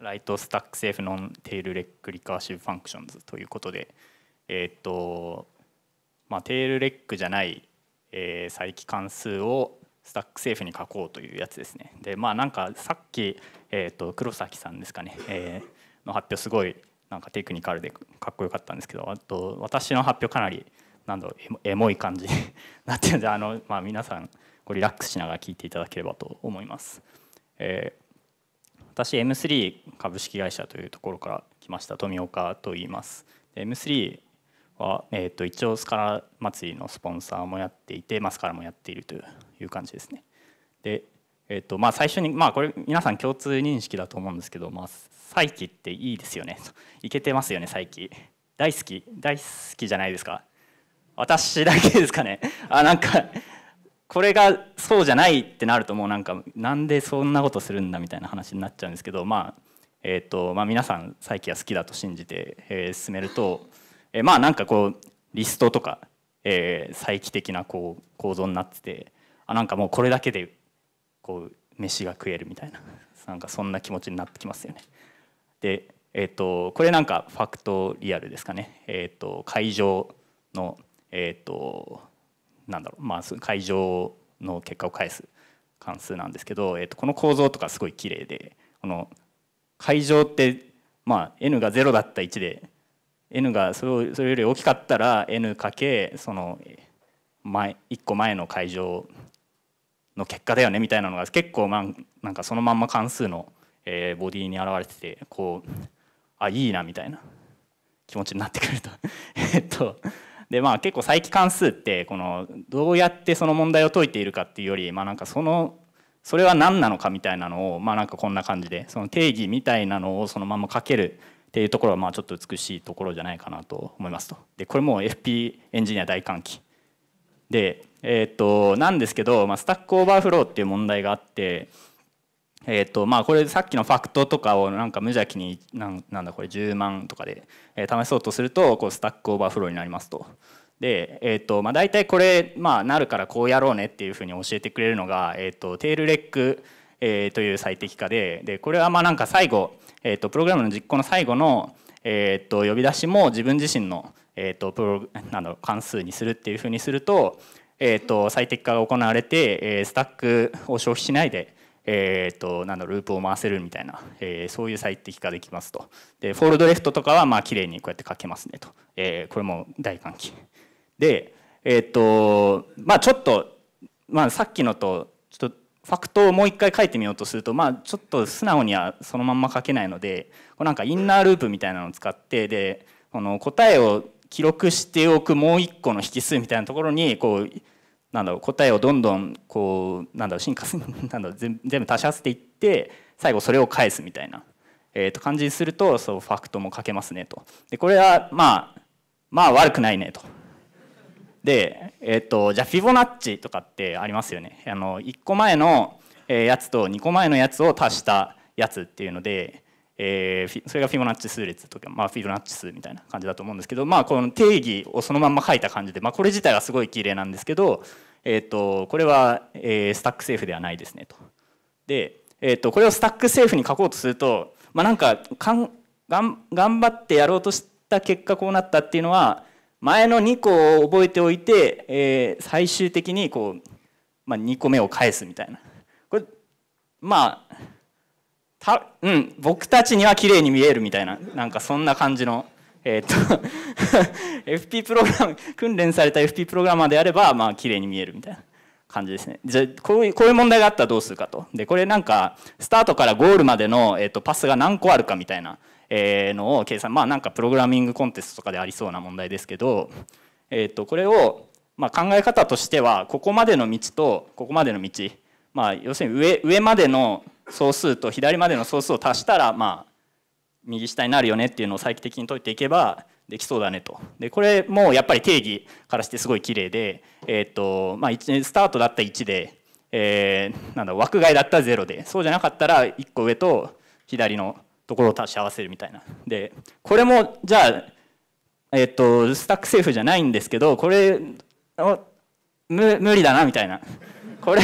ライトスタックセーフノンテールレックリカーシブファンクションズということで、えっ、とまあ、テールレックじゃない、えー、再帰関数をスタックセーフに書こうというやつですね。でまあなんかさっき、えーと、と黒崎さんですかね、えー、の発表すごいなんかテクニカルでかっこよかったんですけどあと私の発表かなりなんだろうエモい感じになってるんであの、まあ、皆さんこうリラックスしながら聞いていただければと思います。えー私 M3 株式会社というところから来ました富岡と言います。M3 は、えーと、一応スカラ祭りのスポンサーもやっていて、まあ、スカラもやっているという感じですね。で、えーとまあ、最初に、まあ、これ皆さん共通認識だと思うんですけど、まあ、再起っていいですよねいけ てますよね再起大好き大好きじゃないですか私だけですかねあなんかこれがそうじゃないってなるともうなんかなんでそんなことするんだみたいな話になっちゃうんですけどまあえっとまあ、皆さん再起は好きだと信じて、え進めると、えまあなんかこうリストとか、え再起的なこう構造になっててあなんかもうこれだけでこう飯が食えるみたいな なんかそんな気持ちになってきますよね。で、えっと、これなんかファクトリアルですかね、えっと、会場の、えっとなんだろう、まあ、会場の結果を返す関数なんですけど、えー、とこの構造とかすごい綺麗でこの会場って、まあ、n が0だった1で n がそれそれより大きかったら n かけその前1個前の会場の結果だよねみたいなのが結構まあなんかそのまんま関数の、えー、ボディに現れててこうあいいなみたいな気持ちになってくると えっとでまあ結構再帰関数ってこのどうやってその問題を解いているかっていうよりまあなんかそのそれは何なのかみたいなのをまあなんかこんな感じでその定義みたいなのをそのまま書けるっていうところはまあちょっと美しいところじゃないかなと思いますと。でこれも FP エンジニア大歓喜でえー、っとなんですけど、まあ、スタックオーバーフローっていう問題があってえっ、ー、とまあこれさっきのファクトとかをなんか無邪気になんなんだこれ10万とかで、えー、試そうとするとこうスタックオーバーフローになりますと。で、えーとまあ、大体これ、まあ、なるからこうやろうねっていうふうに教えてくれるのが、えーと、テールレック、えー、という最適化ででこれはまあなんか最後、えーと、プログラムの実行の最後の、えーと、呼び出しも自分自身の、えー、とプロなんだろう関数にするっていうふうにすると,、えー、と最適化が行われて、えー、スタックを消費しないで。えーと、なんだループを回せるみたいな、えー、そういう最適化できますとでフォールドレフトとかはまあ綺麗にこうやって書けますねと、えー、これも大歓喜でえっ、ー、とまあちょっと、まあ、さっきのとちょっとファクトをもう一回書いてみようとするとまあちょっと素直にはそのまんま書けないのでこうなんかインナーループみたいなのを使ってでこの答えを記録しておくもう一個の引数みたいなところにこうなんだろう答えをどんどんこうなんだろう進化するなんだろう全部足し合わせていって最後それを返すみたいな、えー、と感じにするとそうファクトも書けますねとでこれはまあまあ悪くないねと。で、えーと、じゃあフィボナッチとかってありますよねあの1個前のやつと2個前のやつを足したやつっていうのでえー、それがフィボナッチ数列とか、まあ、フィボナッチ数みたいな感じだと思うんですけど、まあ、この定義をそのまま書いた感じで、まあ、これ自体はすごい綺麗なんですけど、えーと、これは、えー、スタックセーフではないですねと。で、えーと、とこれをスタックセーフに書こうとすると、まあ、なんかかんがん頑張ってやろうとした結果こうなったっていうのは前の2個を覚えておいて、えー、最終的にこう、まあ、2個目を返すみたいな。これまあはうん僕たちには綺麗に見えるみたいななんかそんな感じのえー、っと FP プログラム訓練された FP プログラマーであればまあ綺麗に見えるみたいな感じですねじゃこういうこういう問題があったらどうするかとでこれなんかスタートからゴールまでの、えー、っとパスが何個あるかみたいな、えー、のを計算まあなんかプログラミングコンテストとかでありそうな問題ですけど、えー、っとこれを、まあ、考え方としてはここまでの道とここまでの道まあ要するに上上までの総数と左までの総数を足したらまあ右下になるよねっていうのを再帰的に解いていけばできそうだねと。でこれもやっぱり定義からしてすごい綺麗でえっ、とまあスタートだった1でえなんだ枠外だったら0でそうじゃなかったら1個上と左のところを足し合わせるみたいな。でこれもじゃあえっと、スタックセーフじゃないんですけどこれ無無理だなみたいなこれ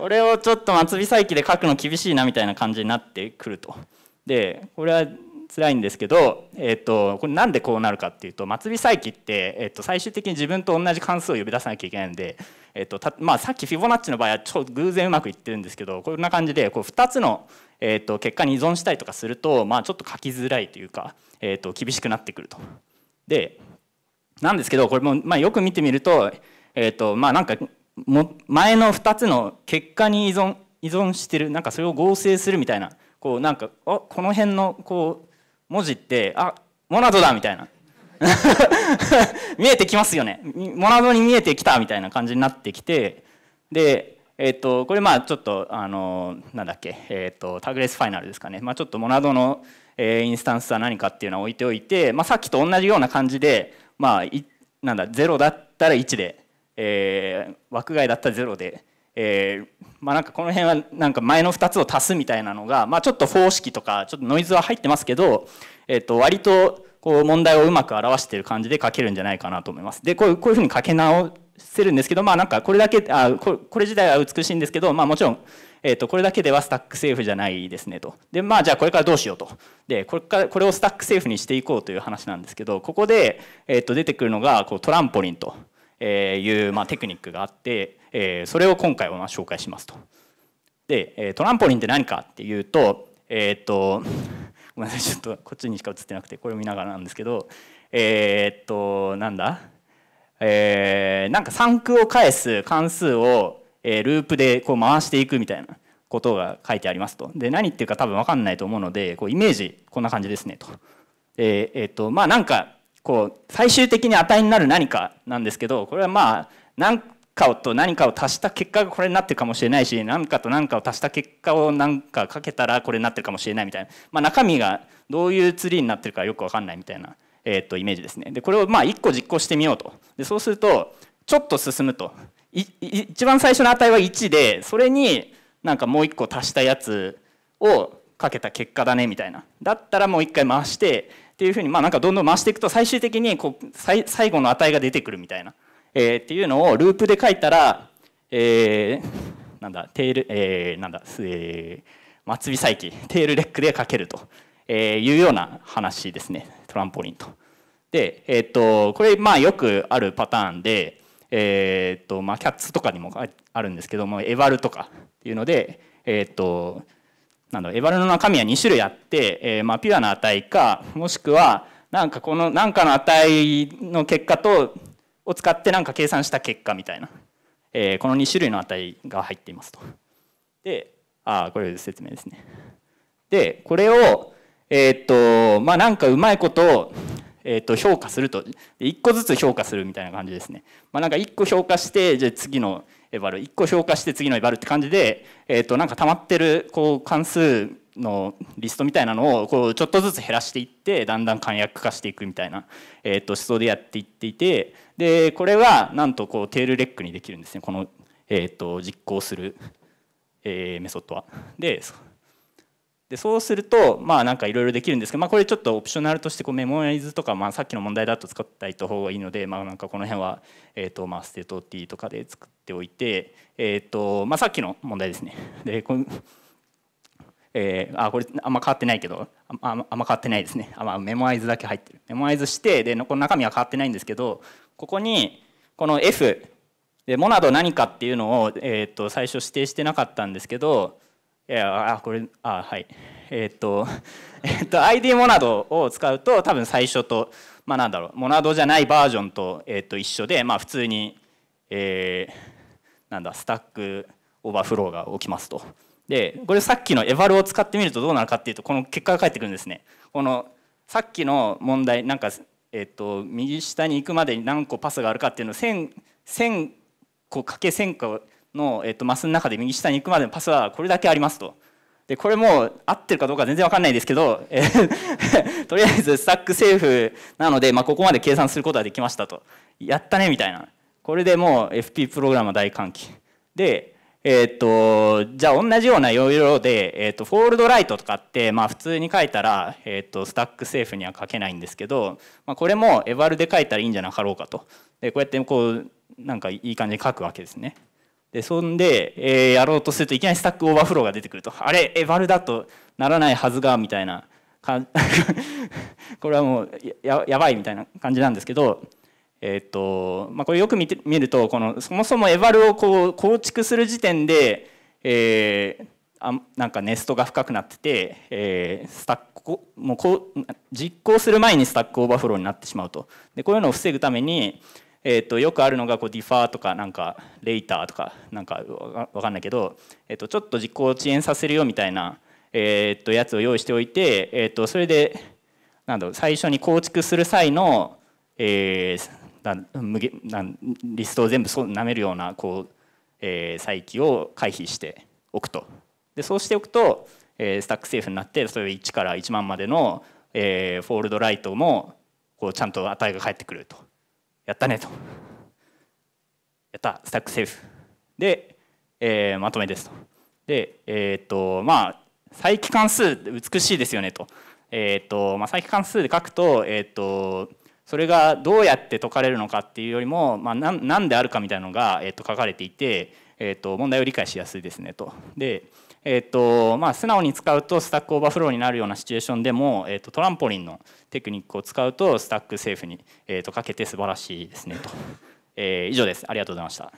これをちょっと松尾再起で書くの厳しいなみたいな感じになってくると。でこれは辛いんですけど、えーと、これなんでこうなるかっていうと松尾再起って、えーと、最終的に自分と同じ関数を呼び出さなきゃいけないんで、えーとまあ、さっきフィボナッチの場合は超偶然うまくいってるんですけどこんな感じでこう2つの、えーと、と結果に依存したりとかすると、まあ、ちょっと書きづらいというか、えー、と厳しくなってくると。でなんですけどこれも、まあ、よく見てみると,、えーとまあ、なんかも前の2つの結果に依存依存してるなんかそれを合成するみたいなこうなんかおこの辺のこう文字ってあモナドだみたいな 見えてきますよねモナドに見えてきたみたいな感じになってきてでえっ、とこれまあちょっとあのなんだっけえっ、とタグレスファイナルですかねまあちょっとモナドの、えインスタンスは何かっていうのは置いておいてまあさっきと同じような感じでまあいなんだ0だったら1でえー、枠外だったゼ0で、えー、まあなんかこの辺はなんか前の2つを足すみたいなのが、まあ、ちょっと方式とかちょっとノイズは入ってますけど、えー、と割とこう問題をうまく表してる感じで書けるんじゃないかなと思います。でこういうこういうふうに書け直せるんですけどまあなんかこれだけあここれ自体は美しいんですけどまあもちろんえー、とこれだけではスタックセーフじゃないですねとでまあじゃあこれからどうしようとでこれからこれをスタックセーフにしていこうという話なんですけどここで、えー、と出てくるのがこうトランポリンという、まあ、テクニックがあって、えそれを今回は紹介しますと。でトランポリンって何かっていうとえっ、とごめんなさいちょっとこっちにしか映ってなくてこれを見ながらなんですけどえっ、となんだえー、なんか3句を返す関数を、えループでこう回していくみたいなことが書いてありますと。で何言ってるか多分分かんないと思うのでこうイメージこんな感じですねと。えっ、とまあなんかこう最終的に値になる何かなんですけどこれはまあ何かと何かを足した結果がこれになってるかもしれないし何かと何かを足した結果を何かかけたらこれになってるかもしれないみたいな、まあ、中身がどういうツリーになってるかよく分かんないみたいな、えー、とイメージですね。でこれをまあ1個実行してみようと。でそうするとちょっと進むと一番最初の値は1でそれになんかもう1個足したやつをかけた結果だねみたいなだったらもう1回回してっていうふうに、まあ、なんかどんどん回していくと最終的にこう最後の値が出てくるみたいな、えー、っていうのをループで書いたら、えー、なんだテール、えー、なんだ、えー、末尾再起テールレックで書けると、えー、いうような話ですねトランポリンと。で、えー、っとこれまあよくあるパターンで、えー、っとまあ、キャッツとかにもあるんですけどもエヴァルとかっていうので、えー、っとなんだエバルの中身は2種類あって、えー、まあ、ピュアな値か、もしくは、なんかこの、なんかの値の結果と、を使ってなんか計算した結果みたいな、えー、この2種類の値が入っていますと。で、ああ、これ説明ですね。で、これを、えー、っと、まあ、なんかうまいことを、えー、っと、評価すると、1個ずつ評価するみたいな感じですね。まあ、なんか1個評価して、じゃ次の、エバル1個評価して次のエバルって感じで、えー、となんか溜まってるこう関数のリストみたいなのをこうちょっとずつ減らしていってだんだん簡約化していくみたいな、えー、と思想でやっていっていてでこれはなんとこうテールレックにできるんですねこの、えー、と実行する、えー、メソッドは。ででそうするとまあなんかいろいろできるんですけど、まあ、これちょっとオプショナルとしてこうメモリイズとか、まあ、さっきの問題だと使っていた方がいいので、まあ、なんかこの辺は、えーとまあ、ステート T とかで作っておいて、えーとまあ、さっきの問題ですね。でこえー、あこれあんま変わってないけどああんま変わってないですねあ、まあ、メモアイズだけ入ってるメモアイズしてでこの中身は変わってないんですけどここにこの F でモナド何かっていうのを、えーと最初指定してなかったんですけどいやあこれあはいえっと えっと ID モナドを使うと多分最初とまあなんだろうモナドじゃないバージョンとえっと一緒でまあ普通にえー、なんだスタックオーバーフローが起きますと。でこれさっきのエヴァルを使ってみるとどうなるかっていうとこの結果が返ってくるんですね。このさっきの問題なんか、えっと、と右下に行くまでに何個パスがあるかっていうのを 1000, 1000個かけ1000個の、えっと、マスの中で右下に行くまでのパスはこれだけありますと。でこれも合ってるかどうか全然分かんないですけど、えー、とりあえずスタックセーフなので、まあ、ここまで計算することができましたとやったねみたいなこれでもう FP プログラム大歓喜でえー、っとじゃあ同じような要領で、えー、っとフォールドライトとかって、まあ、普通に書いたら、えっとスタックセーフには書けないんですけど、まあ、これもエヴァルで書いたらいいんじゃなかろうかとでこうやってこうなんかいい感じに書くわけですね。でそんで、えー、やろうとするといきなりスタックオーバーフローが出てくるとあれエヴァルだとならないはずがみたいな これはもうややばいみたいな感じなんですけど、えっ、とまあ、これよく見て見るとこのそもそもエヴァルをこう構築する時点で、えー、あなんかネストが深くなってて、えー、スタックもうこう実行する前にスタックオーバーフローになってしまうとでこういうのを防ぐために、えー、とよくあるのがこうディファーとかなんかレイターとかなんかわかんないけど、えー、とちょっと実行遅延させるよみたいな、えー、とやつを用意しておいて、えー、とそれでなんだろう最初に構築する際の、えー、無限なんリストを全部そうめるようなこう、えー、再起を回避しておくと。でそうしておくと、えー、スタックセーフになってそれ1から1万までの、えー、フォールドライトもこうちゃんと値が返ってくると。やったねと。やった、スタックセーフ。で、えー、まとめですと。で、えー、っと、まあ、再帰関数美しいですよねと。えー、っと、まあ、再帰関数で書くと、えっと、それがどうやって解かれるのかっていうよりも、まあ、なんであるかみたいなのが、えっと、書かれていて、えっと、問題を理解しやすいですねと。で、えーとまあ、素直に使うとスタックオーバーフローになるようなシチュエーションでも、えーと、トランポリンのテクニックを使うとスタックセーフに、えーと、とかけて素晴らしいですねと、えー、以上ですありがとうございました。